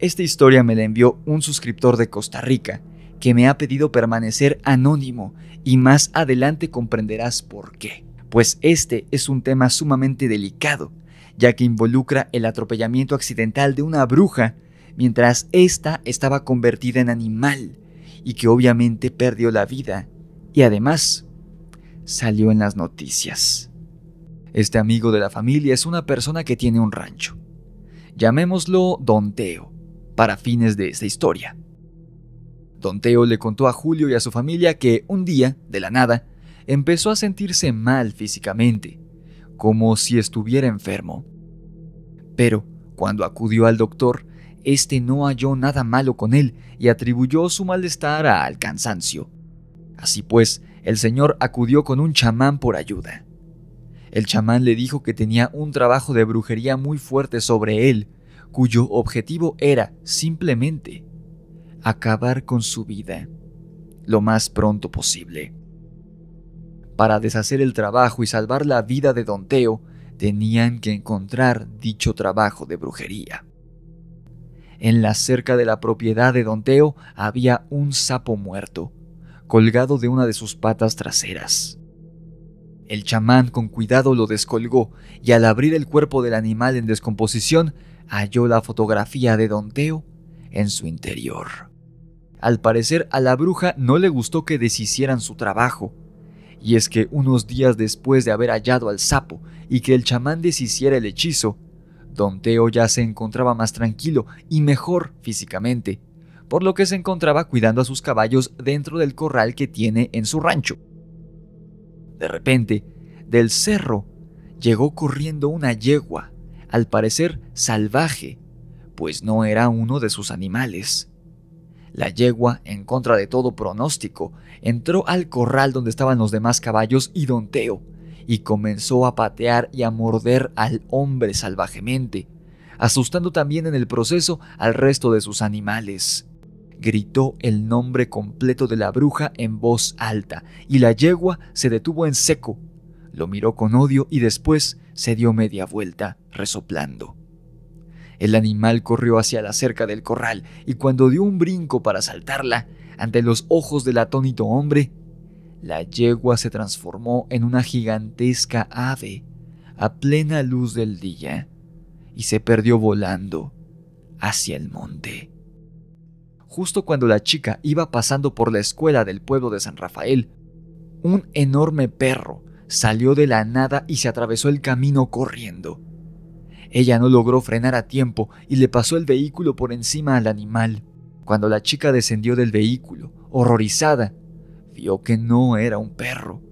Esta historia me la envió un suscriptor de Costa Rica, que me ha pedido permanecer anónimo y más adelante comprenderás por qué. Pues este es un tema sumamente delicado, ya que involucra el atropellamiento accidental de una bruja mientras ésta estaba convertida en animal y que obviamente perdió la vida y además salió en las noticias. Este amigo de la familia es una persona que tiene un rancho. Llamémoslo Don Teo para fines de esta historia. Don Teo le contó a Julio y a su familia que un día, de la nada, empezó a sentirse mal físicamente, como si estuviera enfermo. Pero, cuando acudió al doctor, este no halló nada malo con él y atribuyó su malestar al cansancio. Así pues, el señor acudió con un chamán por ayuda. El chamán le dijo que tenía un trabajo de brujería muy fuerte sobre él cuyo objetivo era simplemente acabar con su vida lo más pronto posible. Para deshacer el trabajo y salvar la vida de Don Teo, tenían que encontrar dicho trabajo de brujería. En la cerca de la propiedad de Don Teo había un sapo muerto, colgado de una de sus patas traseras. El chamán con cuidado lo descolgó y al abrir el cuerpo del animal en descomposición halló la fotografía de Don Teo en su interior. Al parecer a la bruja no le gustó que deshicieran su trabajo, y es que unos días después de haber hallado al sapo y que el chamán deshiciera el hechizo, Don Teo ya se encontraba más tranquilo y mejor físicamente, por lo que se encontraba cuidando a sus caballos dentro del corral que tiene en su rancho. De repente, del cerro llegó corriendo una yegua al parecer salvaje, pues no era uno de sus animales. La yegua, en contra de todo pronóstico, entró al corral donde estaban los demás caballos y don y comenzó a patear y a morder al hombre salvajemente, asustando también en el proceso al resto de sus animales. Gritó el nombre completo de la bruja en voz alta, y la yegua se detuvo en seco, lo miró con odio y después se dio media vuelta, resoplando. El animal corrió hacia la cerca del corral y cuando dio un brinco para saltarla, ante los ojos del atónito hombre, la yegua se transformó en una gigantesca ave a plena luz del día y se perdió volando hacia el monte. Justo cuando la chica iba pasando por la escuela del pueblo de San Rafael, un enorme perro salió de la nada y se atravesó el camino corriendo. Ella no logró frenar a tiempo y le pasó el vehículo por encima al animal. Cuando la chica descendió del vehículo, horrorizada, vio que no era un perro,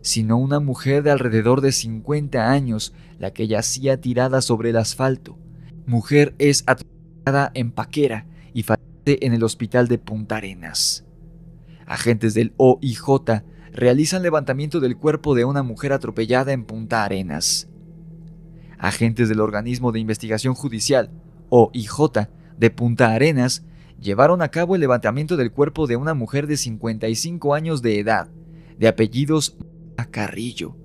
sino una mujer de alrededor de 50 años, la que yacía tirada sobre el asfalto. Mujer es atropellada en Paquera y fallece en el hospital de Punta Arenas. Agentes del OIJ realizan levantamiento del cuerpo de una mujer atropellada en Punta Arenas. Agentes del organismo de investigación judicial, o IJ, de Punta Arenas, llevaron a cabo el levantamiento del cuerpo de una mujer de 55 años de edad, de apellidos Carrillo.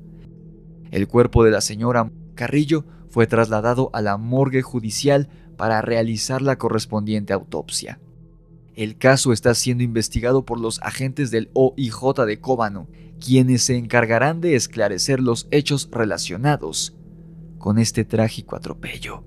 El cuerpo de la señora Carrillo fue trasladado a la morgue judicial para realizar la correspondiente autopsia. El caso está siendo investigado por los agentes del OIJ de Cóbano, quienes se encargarán de esclarecer los hechos relacionados con este trágico atropello.